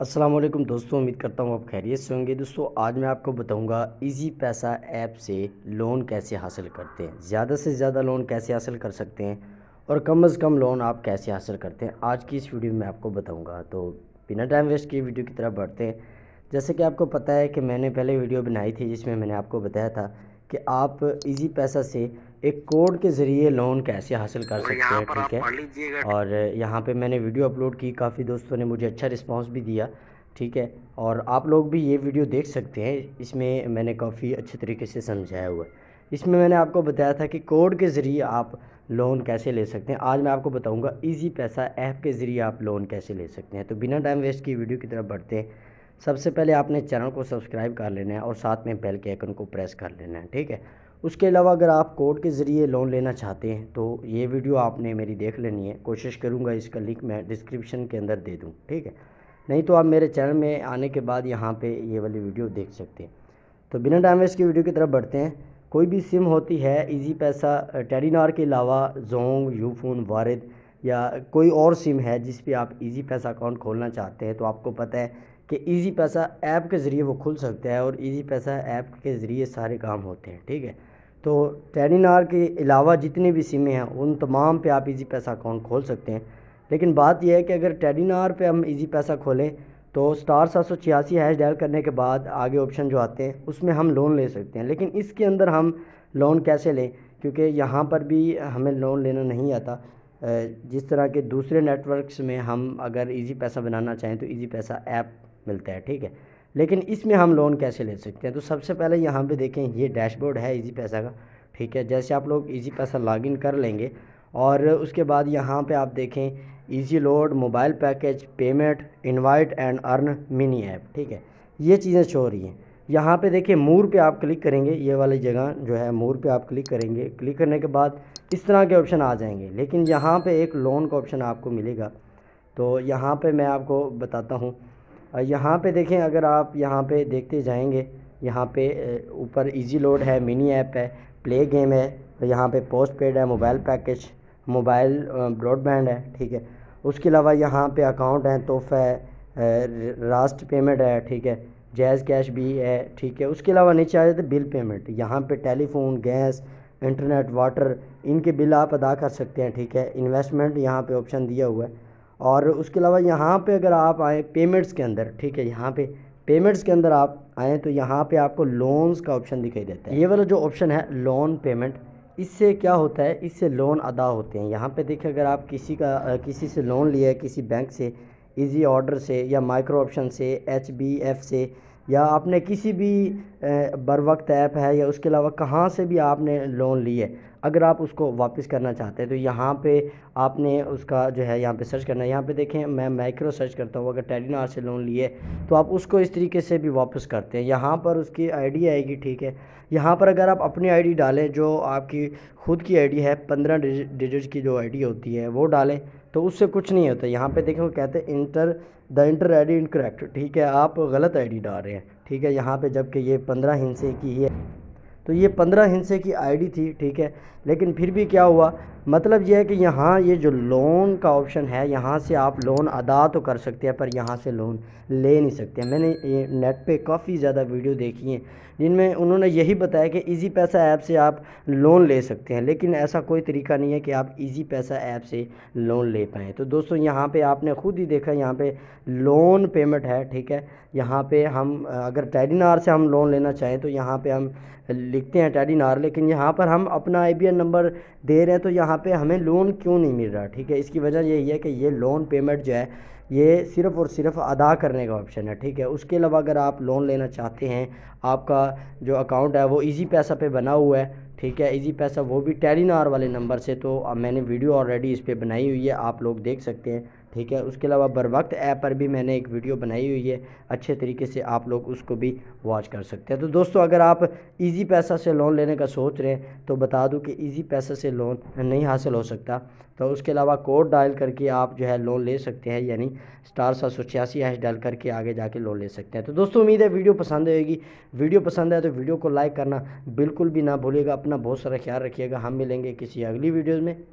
असलम दोस्तों उम्मीद करता हूँ आप खैरियत से होंगे दोस्तों आज मैं आपको बताऊँगा इजी पैसा ऐप से लोन कैसे हासिल करते हैं ज़्यादा से ज़्यादा लोन कैसे हासिल कर सकते हैं और कम से कम लोन आप कैसे हासिल करते हैं आज की इस वीडियो में आपको बताऊँगा तो बिना टाइम वेस्ट किए वीडियो की तरफ बढ़ते हैं जैसे कि आपको पता है कि मैंने पहले वीडियो बनाई थी जिसमें मैंने आपको बताया था कि आप इजी पैसा से एक कोड के ज़रिए लोन कैसे हासिल कर सकते हैं ठीक है और यहाँ पे मैंने वीडियो अपलोड की काफ़ी दोस्तों ने मुझे अच्छा रिस्पांस भी दिया ठीक है और आप लोग भी ये वीडियो देख सकते हैं इसमें मैंने काफ़ी अच्छे तरीके से समझाया हुआ है इसमें मैंने आपको बताया था कि कोड के ज़रिए आप लोन कैसे ले सकते हैं आज मैं आपको बताऊँगा ईजी पैसा ऐप के ज़रिए आप लोन कैसे ले सकते हैं तो बिना टाइम वेस्ट की वीडियो की तरफ बढ़ते हैं सबसे पहले आपने चैनल को सब्सक्राइब कर लेना है और साथ में बेल के आइकन को प्रेस कर लेना है ठीक है उसके अलावा अगर आप कोड के ज़रिए लोन लेना चाहते हैं तो ये वीडियो आपने मेरी देख लेनी है कोशिश करूँगा इसका लिंक मैं डिस्क्रिप्शन के अंदर दे दूँ ठीक है नहीं तो आप मेरे चैनल में आने के बाद यहाँ पर ये वाली वीडियो देख सकते हैं तो बिना टाइम वेस्ट की वीडियो की तरफ बढ़ते हैं कोई भी सिम होती है इजी पैसा टेडिनार के अलावा जोंग यूफोन वारद या कोई और सिम है जिस पे आप इजी पैसा अकाउंट खोलना चाहते हैं तो आपको पता है कि इजी पैसा ऐप के ज़रिए वो खुल सकता है और इजी पैसा ऐप के ज़रिए सारे काम होते हैं ठीक है तो टेलीनार के अलावा जितनी भी सिमें हैं उन तमाम पे आप इजी पैसा अकाउंट खोल सकते हैं लेकिन बात यह है कि अगर टेलीनार पे हम इजी पैसा खोलें तो स्टार सात सौ छियासी हैश डायल करने के बाद आगे ऑप्शन जो आते हैं उसमें हम लोन ले सकते हैं लेकिन इसके अंदर हम लोन कैसे लें क्योंकि यहाँ पर भी हमें लोन लेना नहीं आता जिस तरह के दूसरे नेटवर्क्स में हम अगर इजी पैसा बनाना चाहें तो इजी पैसा ऐप मिलता है ठीक है लेकिन इसमें हम लोन कैसे ले सकते हैं तो सबसे पहले यहाँ पे देखें ये डैशबोर्ड है इजी पैसा का ठीक है जैसे आप लोग इजी पैसा लॉगिन कर लेंगे और उसके बाद यहाँ पे आप देखें easy load mobile package payment invite and earn mini app ठीक है ये चीज़ें शो रही हैं यहाँ पे देखें मूर पे आप क्लिक करेंगे ये वाली जगह जो है मूर पर आप क्लिक करेंगे क्लिक करने के बाद इस तरह के ऑप्शन आ जाएंगे लेकिन यहाँ पर एक लोन का ऑप्शन आपको मिलेगा तो यहाँ पर मैं आपको बताता हूँ यहाँ पे देखें अगर आप यहाँ पे देखते जाएंगे यहाँ पे ऊपर इजी लोड है मिनी ऐप है प्ले गेम है यहाँ पे पोस्ट पेड है मोबाइल पैकेज मोबाइल ब्रॉडबैंड है ठीक है उसके अलावा यहाँ पे अकाउंट है तोहफा है रास्ट पेमेंट है ठीक है जैज़ कैश भी है ठीक है उसके अलावा नीचे आ जाते बिल पेमेंट यहाँ पे टेलीफोन गैस इंटरनेट वाटर इनके बिल आप अदा कर सकते हैं ठीक है इन्वेस्टमेंट यहाँ पर ऑप्शन दिया हुआ है और उसके अलावा यहाँ पे अगर आप आएँ पेमेंट्स के अंदर ठीक है यहाँ पे पेमेंट्स के अंदर आप आएँ तो यहाँ पे आपको लोन्स का ऑप्शन दिखाई देता है ये वाला जो ऑप्शन है लोन पेमेंट इससे क्या होता है इससे लोन अदा होते हैं यहाँ पे देखिए अगर आप किसी का किसी से लोन लिया है किसी बैंक से इजी ऑर्डर से या माइक्रो ऑप्शन से एच बी एफ से या आपने किसी भी बर वक्त ऐप है या उसके अलावा कहाँ से भी आपने लोन ली है अगर आप उसको वापस करना चाहते हैं तो यहाँ पे आपने उसका जो है यहाँ पे सर्च करना है यहाँ पे देखें मैं माइक्रो सर्च करता हूँ अगर टेलीनार से लोन लिए तो आप उसको इस तरीके से भी वापस करते हैं यहाँ पर उसकी आईडी आएगी ठीक है यहाँ पर अगर आप अपनी आईडी डालें जो आपकी खुद की आईडी है पंद्रह डिजिट की जो आई होती है वो डालें तो उससे कुछ नहीं होता यहाँ पर देखें वो कहते हैं enter the enter I D incorrect ठीक है आप गलत आई डी डाल रहे हैं ठीक है यहाँ पे जबकि ये पंद्रह हिंसे की ही है तो ये पंद्रह हिंसे की आईडी थी ठीक है लेकिन फिर भी क्या हुआ मतलब यह है कि यहाँ ये जो लोन का ऑप्शन है यहाँ से आप लोन अदा तो कर सकते हैं पर यहाँ से लोन ले नहीं सकते मैंने ये नेट पे काफ़ी ज़्यादा वीडियो देखी हैं जिनमें उन्होंने यही बताया कि इजी पैसा ऐप से आप लोन ले सकते हैं लेकिन ऐसा कोई तरीका नहीं है कि आप इजी पैसा ऐप से लोन ले पाएँ तो दोस्तों यहाँ पर आपने ख़ुद ही देखा यहाँ पर लोन पेमेंट है ठीक है यहाँ पर हम अगर टेडिनार से हम लोन लेना चाहें तो यहाँ पर हम लिखते हैं टेडीनार लेकिन यहाँ पर हम अपना आई नंबर दे रहे हैं तो यहाँ यहाँ पे हमें लोन क्यों नहीं मिल रहा ठीक है इसकी वजह यही है कि ये लोन पेमेंट जो है ये सिर्फ़ और सिर्फ अदा करने का ऑप्शन है ठीक है उसके अलावा अगर आप लोन लेना चाहते हैं आपका जो अकाउंट है वो इजी पैसा पे बना हुआ है ठीक है इजी पैसा वो भी टेलीनार वाले नंबर से तो मैंने वीडियो ऑलरेडी इस पर बनाई हुई है आप लोग देख सकते हैं ठीक है उसके अलावा बर वक्त ऐप पर भी मैंने एक वीडियो बनाई हुई है अच्छे तरीके से आप लोग उसको भी वॉच कर सकते हैं तो दोस्तों अगर आप इजी पैसा से लोन लेने का सोच रहे हैं तो बता दूं कि इजी पैसा से लोन नहीं हासिल हो सकता तो उसके अलावा कोड डायल करके आप जो है लोन ले सकते हैं यानी स्टार सात सौ छियासी हैश डायल करके आगे जाके लोन ले सकते हैं तो दोस्तों उम्मीद है वीडियो पसंद होगी वीडियो पसंद है तो वीडियो को लाइक करना बिल्कुल भी ना भूलिएगा अपना बहुत सारा ख्याल रखिएगा हम मिलेंगे किसी अगली वीडियोज़ में